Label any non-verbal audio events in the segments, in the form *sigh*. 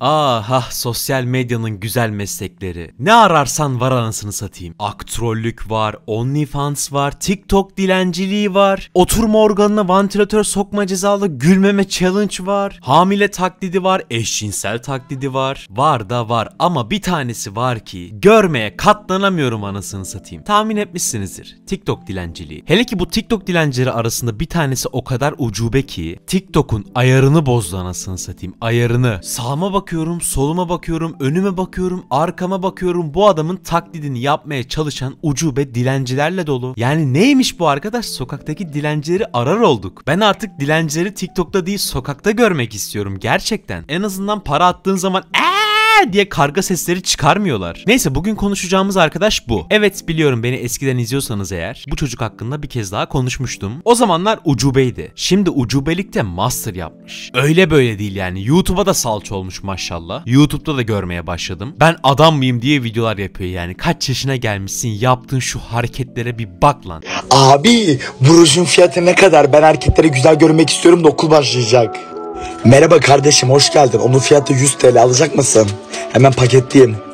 Aha ah, sosyal medyanın güzel meslekleri. Ne ararsan var anasını satayım. Aktrollük var, OnlyFans var, TikTok dilenciliği var, oturma organına vantilatör sokma cezalı gülmeme challenge var, hamile taklidi var, eşcinsel taklidi var. Var da var ama bir tanesi var ki görmeye katlanamıyorum anasını satayım. Tahmin etmişsinizdir. TikTok dilenciliği. Hele ki bu TikTok dilencileri arasında bir tanesi o kadar ucube ki TikTok'un ayarını bozdu anasını satayım. Ayarını. Sağıma bak bakıyorum, soluma bakıyorum, önüme bakıyorum, arkama bakıyorum. Bu adamın taklidini yapmaya çalışan ucube dilencilerle dolu. Yani neymiş bu arkadaş? Sokaktaki dilencileri arar olduk. Ben artık dilencileri TikTok'ta değil sokakta görmek istiyorum gerçekten. En azından para attığın zaman eee Aa! diye karga sesleri çıkarmıyorlar. Neyse bugün konuşacağımız arkadaş bu. Evet biliyorum beni eskiden izliyorsanız eğer bu çocuk hakkında bir kez daha konuşmuştum. O zamanlar ucubeydi. Şimdi ucubelikte master yapmış. Öyle böyle değil yani. YouTube'a da salç olmuş maşallah. YouTube'da da görmeye başladım. Ben adam mıyım diye videolar yapıyor yani. Kaç yaşına gelmişsin yaptığın şu hareketlere bir bak lan. Abi brujun fiyatı ne kadar? Ben erkekleri güzel görmek istiyorum da okul başlayacak. Merhaba kardeşim hoş geldin. Onun fiyatı 100 TL alacak mısın? Hemen paketleyeyim.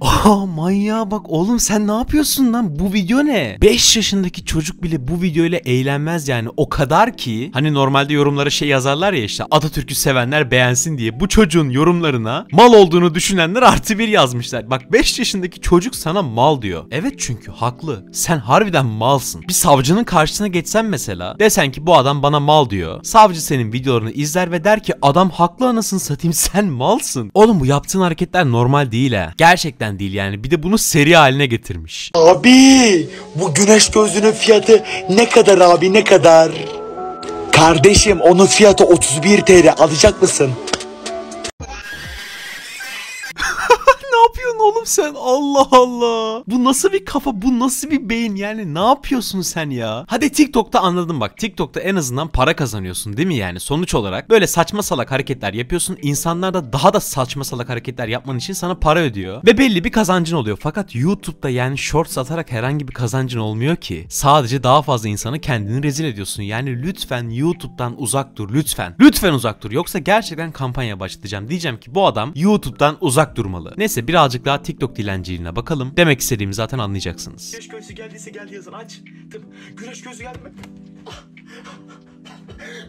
Aa manyağa bak oğlum sen ne yapıyorsun lan bu video ne? 5 yaşındaki çocuk bile bu videoyla eğlenmez yani o kadar ki hani normalde yorumlara şey yazarlar ya işte Atatürk'ü sevenler beğensin diye bu çocuğun yorumlarına mal olduğunu düşünenler artı bir yazmışlar. Bak 5 yaşındaki çocuk sana mal diyor. Evet çünkü haklı. Sen harbiden malsın. Bir savcının karşısına geçsen mesela desen ki bu adam bana mal diyor. Savcı senin videolarını izler ve der ki adam haklı anasını satayım *laughs* sen malsın. Oğlum bu yaptığın hareketler normal değil he. Gerçekten gerçekten değil yani. Bir de bunu seri haline getirmiş. Abi bu güneş gözlüğünün fiyatı ne kadar abi ne kadar? Kardeşim onun fiyatı 31 TL alacak mısın? oğlum sen? Allah Allah. Bu nasıl bir kafa? Bu nasıl bir beyin? Yani ne yapıyorsun sen ya? Hadi TikTok'ta anladım bak. TikTok'ta en azından para kazanıyorsun değil mi yani? Sonuç olarak böyle saçma salak hareketler yapıyorsun. insanlar da daha da saçma salak hareketler yapman için sana para ödüyor. Ve belli bir kazancın oluyor. Fakat YouTube'da yani short satarak herhangi bir kazancın olmuyor ki. Sadece daha fazla insanı kendini rezil ediyorsun. Yani lütfen YouTube'dan uzak dur. Lütfen. Lütfen uzak dur. Yoksa gerçekten kampanya başlatacağım. Diyeceğim ki bu adam YouTube'dan uzak durmalı. Neyse birazcık daha TikTok dilenciliğine bakalım. Demek istediğimi zaten anlayacaksınız. Güneş gözü geldiyse geldi yazın aç. Güneş gözü geldi mi?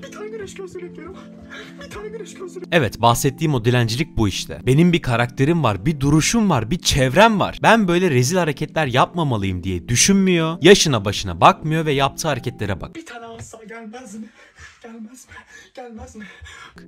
bir tane güneş gözlüğü bekliyorum. Bir tane güneş gözlüğü. Evet bahsettiğim o dilencilik bu işte. Benim bir karakterim var, bir duruşum var, bir çevrem var. Ben böyle rezil hareketler yapmamalıyım diye düşünmüyor. Yaşına başına bakmıyor ve yaptığı hareketlere bak. Bir tane asla gelmez mi? Gelmez mi? Gelmez mi?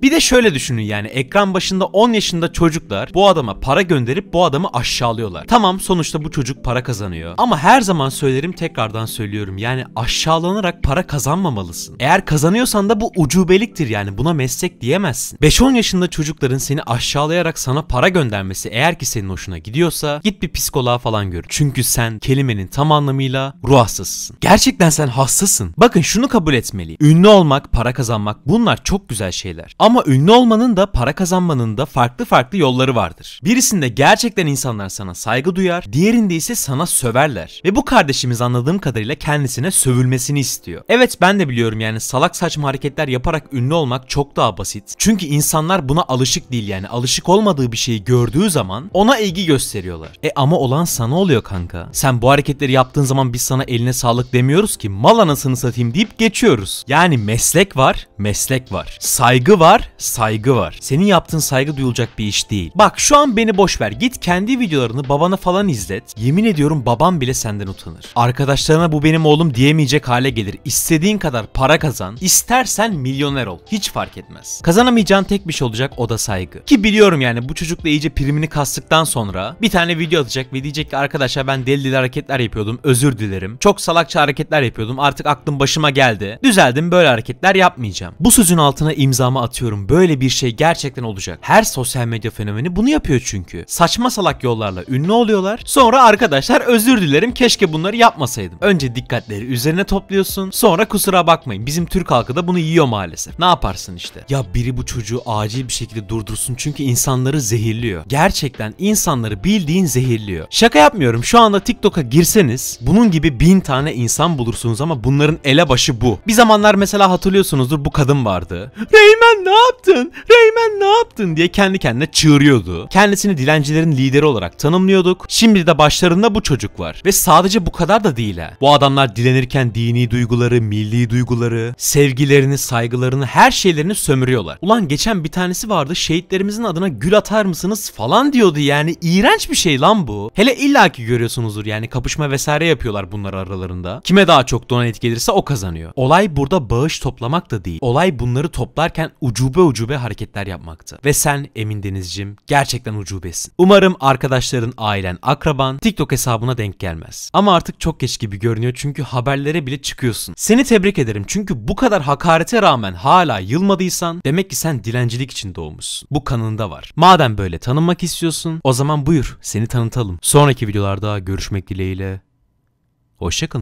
Bir de şöyle düşünün yani ekran başında 10 yaşında çocuklar bu adama para gönderip bu adamı aşağılıyorlar. Tamam sonuçta bu çocuk para kazanıyor. Ama her zaman söylerim tekrardan söylüyorum yani aşağılanarak para kazanmamalısın. Eğer kazanıyorsan da bu ucubeliktir yani buna meslek diyemezsin. 5-10 yaşında çocukların seni aşağılayarak sana para göndermesi eğer ki senin hoşuna gidiyorsa git bir psikoloğa falan gör. Çünkü sen kelimenin tam anlamıyla ruh hastasısın. Gerçekten sen hastasın. Bakın şunu kabul etmeliyim. Ünlü olmak olmak, para kazanmak bunlar çok güzel şeyler. Ama ünlü olmanın da para kazanmanın da farklı farklı yolları vardır. Birisinde gerçekten insanlar sana saygı duyar, diğerinde ise sana söverler. Ve bu kardeşimiz anladığım kadarıyla kendisine sövülmesini istiyor. Evet ben de biliyorum yani salak saçma hareketler yaparak ünlü olmak çok daha basit. Çünkü insanlar buna alışık değil yani alışık olmadığı bir şeyi gördüğü zaman ona ilgi gösteriyorlar. E ama olan sana oluyor kanka. Sen bu hareketleri yaptığın zaman biz sana eline sağlık demiyoruz ki mal anasını satayım deyip geçiyoruz. Yani mes. Meslek var, meslek var. Saygı var, saygı var. Senin yaptığın saygı duyulacak bir iş değil. Bak şu an beni boş ver. Git kendi videolarını babana falan izlet. Yemin ediyorum babam bile senden utanır. Arkadaşlarına bu benim oğlum diyemeyecek hale gelir. İstediğin kadar para kazan, istersen milyoner ol. Hiç fark etmez. Kazanamayacağın tek bir şey olacak o da saygı. Ki biliyorum yani bu çocukla iyice primini kastıktan sonra bir tane video atacak ve diyecek ki arkadaşlar ben deli deli hareketler yapıyordum. Özür dilerim. Çok salakça hareketler yapıyordum. Artık aklım başıma geldi. Düzeldim böyle hareketler hareketler yapmayacağım. Bu sözün altına imzamı atıyorum. Böyle bir şey gerçekten olacak. Her sosyal medya fenomeni bunu yapıyor çünkü. Saçma salak yollarla ünlü oluyorlar. Sonra arkadaşlar özür dilerim keşke bunları yapmasaydım. Önce dikkatleri üzerine topluyorsun. Sonra kusura bakmayın bizim Türk halkı da bunu yiyor maalesef. Ne yaparsın işte. Ya biri bu çocuğu acil bir şekilde durdursun çünkü insanları zehirliyor. Gerçekten insanları bildiğin zehirliyor. Şaka yapmıyorum şu anda TikTok'a girseniz bunun gibi bin tane insan bulursunuz ama bunların elebaşı bu. Bir zamanlar mesela hatırlıyorum hatırlıyorsunuzdur bu kadın vardı. *laughs* Reymen ne yaptın? Reymen ne yaptın diye kendi kendine çığırıyordu. Kendisini dilencilerin lideri olarak tanımlıyorduk. Şimdi de başlarında bu çocuk var. Ve sadece bu kadar da değil ha. Bu adamlar dilenirken dini duyguları, milli duyguları, sevgilerini, saygılarını, her şeylerini sömürüyorlar. Ulan geçen bir tanesi vardı şehitlerimizin adına gül atar mısınız falan diyordu yani. iğrenç bir şey lan bu. Hele illaki görüyorsunuzdur yani kapışma vesaire yapıyorlar bunlar aralarında. Kime daha çok donate gelirse o kazanıyor. Olay burada bağış toplamak toplamak da değil. Olay bunları toplarken ucube ucube hareketler yapmaktı. Ve sen Emin Denizcim gerçekten ucubesin. Umarım arkadaşların, ailen, akraban TikTok hesabına denk gelmez. Ama artık çok geç gibi görünüyor çünkü haberlere bile çıkıyorsun. Seni tebrik ederim çünkü bu kadar hakarete rağmen hala yılmadıysan demek ki sen dilencilik için doğmuşsun. Bu kanında var. Madem böyle tanınmak istiyorsun o zaman buyur seni tanıtalım. Sonraki videolarda görüşmek dileğiyle. Hoşçakalın.